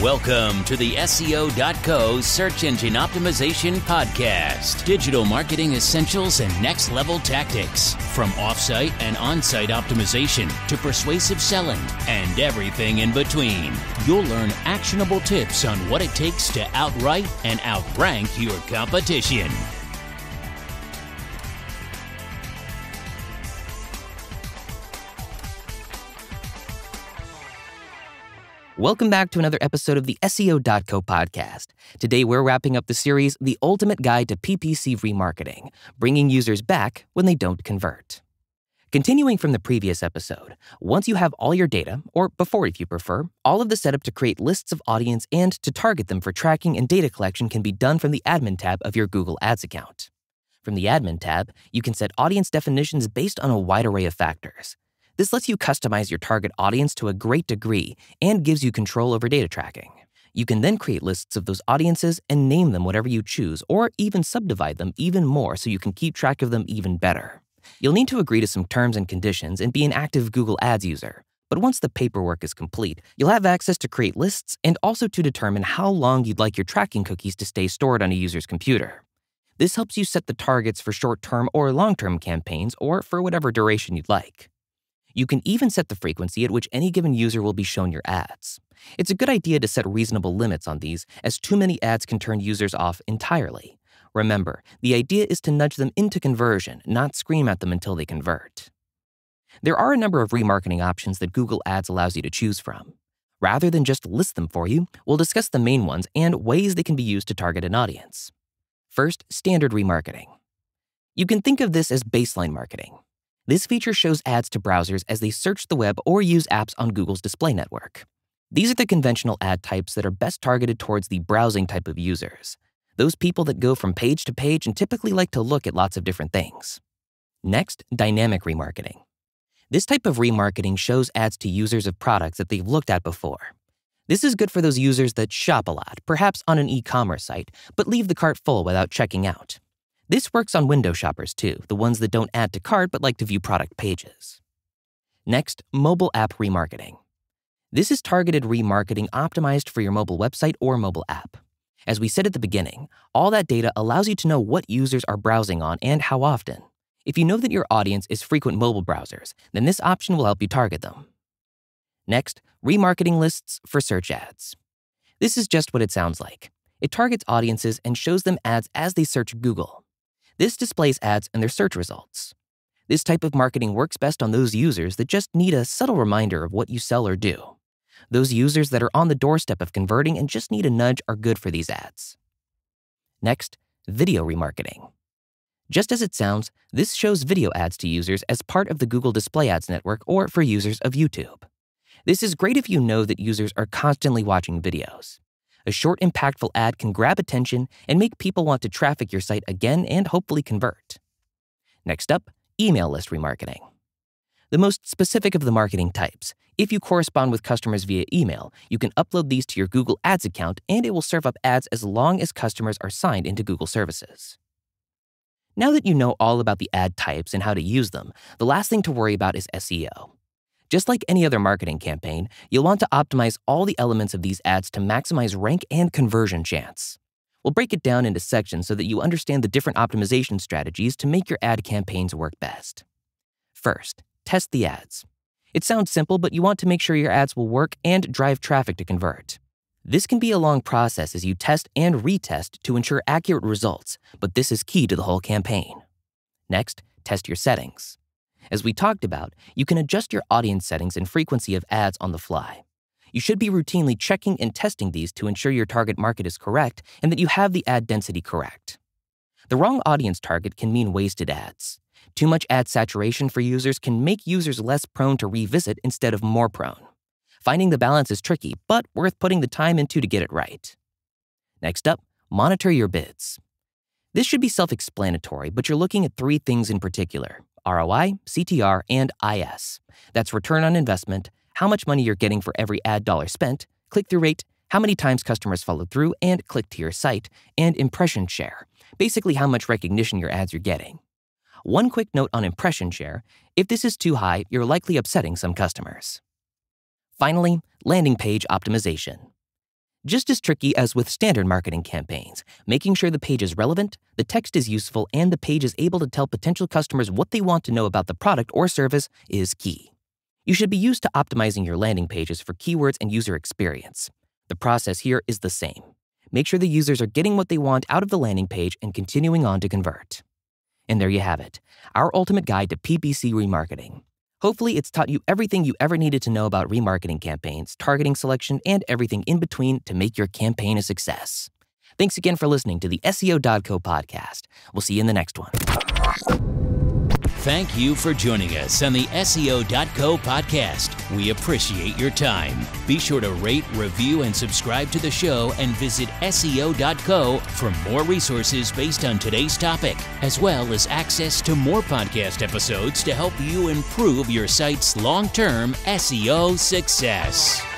Welcome to the SEO.co Search Engine Optimization Podcast Digital Marketing Essentials and Next Level Tactics. From offsite and on site optimization to persuasive selling and everything in between, you'll learn actionable tips on what it takes to outright and outrank your competition. Welcome back to another episode of the SEO.co podcast. Today, we're wrapping up the series, The Ultimate Guide to PPC Remarketing, bringing users back when they don't convert. Continuing from the previous episode, once you have all your data, or before if you prefer, all of the setup to create lists of audience and to target them for tracking and data collection can be done from the admin tab of your Google Ads account. From the admin tab, you can set audience definitions based on a wide array of factors. This lets you customize your target audience to a great degree and gives you control over data tracking. You can then create lists of those audiences and name them whatever you choose, or even subdivide them even more so you can keep track of them even better. You'll need to agree to some terms and conditions and be an active Google Ads user. But once the paperwork is complete, you'll have access to create lists and also to determine how long you'd like your tracking cookies to stay stored on a user's computer. This helps you set the targets for short term or long term campaigns or for whatever duration you'd like. You can even set the frequency at which any given user will be shown your ads. It's a good idea to set reasonable limits on these, as too many ads can turn users off entirely. Remember, the idea is to nudge them into conversion, not scream at them until they convert. There are a number of remarketing options that Google Ads allows you to choose from. Rather than just list them for you, we'll discuss the main ones and ways they can be used to target an audience. First, standard remarketing. You can think of this as baseline marketing. This feature shows ads to browsers as they search the web or use apps on Google's display network. These are the conventional ad types that are best targeted towards the browsing type of users, those people that go from page to page and typically like to look at lots of different things. Next, dynamic remarketing. This type of remarketing shows ads to users of products that they've looked at before. This is good for those users that shop a lot, perhaps on an e commerce site, but leave the cart full without checking out. This works on window shoppers too, the ones that don't add to cart but like to view product pages. Next, mobile app remarketing. This is targeted remarketing optimized for your mobile website or mobile app. As we said at the beginning, all that data allows you to know what users are browsing on and how often. If you know that your audience is frequent mobile browsers, then this option will help you target them. Next, remarketing lists for search ads. This is just what it sounds like. It targets audiences and shows them ads as they search Google. This displays ads in their search results. This type of marketing works best on those users that just need a subtle reminder of what you sell or do. Those users that are on the doorstep of converting and just need a nudge are good for these ads. Next, video remarketing. Just as it sounds, this shows video ads to users as part of the Google Display Ads network or for users of YouTube. This is great if you know that users are constantly watching videos a short, impactful ad can grab attention and make people want to traffic your site again and hopefully convert. Next up, email list remarketing. The most specific of the marketing types, if you correspond with customers via email, you can upload these to your Google Ads account and it will serve up ads as long as customers are signed into Google services. Now that you know all about the ad types and how to use them, the last thing to worry about is SEO. Just like any other marketing campaign, you'll want to optimize all the elements of these ads to maximize rank and conversion chance. We'll break it down into sections so that you understand the different optimization strategies to make your ad campaigns work best. First, test the ads. It sounds simple, but you want to make sure your ads will work and drive traffic to convert. This can be a long process as you test and retest to ensure accurate results, but this is key to the whole campaign. Next, test your settings. As we talked about, you can adjust your audience settings and frequency of ads on the fly. You should be routinely checking and testing these to ensure your target market is correct and that you have the ad density correct. The wrong audience target can mean wasted ads. Too much ad saturation for users can make users less prone to revisit instead of more prone. Finding the balance is tricky, but worth putting the time into to get it right. Next up, monitor your bids. This should be self explanatory, but you're looking at three things in particular ROI, CTR, and IS. That's return on investment, how much money you're getting for every ad dollar spent, click through rate, how many times customers followed through and clicked to your site, and impression share, basically how much recognition your ads are getting. One quick note on impression share if this is too high, you're likely upsetting some customers. Finally, landing page optimization just as tricky as with standard marketing campaigns, making sure the page is relevant, the text is useful, and the page is able to tell potential customers what they want to know about the product or service is key. You should be used to optimizing your landing pages for keywords and user experience. The process here is the same. Make sure the users are getting what they want out of the landing page and continuing on to convert. And there you have it, our ultimate guide to PPC remarketing. Hopefully, it's taught you everything you ever needed to know about remarketing campaigns, targeting selection, and everything in between to make your campaign a success. Thanks again for listening to the SEO.co podcast. We'll see you in the next one. Thank you for joining us on the SEO.co podcast. We appreciate your time. Be sure to rate, review, and subscribe to the show and visit SEO.co for more resources based on today's topic, as well as access to more podcast episodes to help you improve your site's long term SEO success.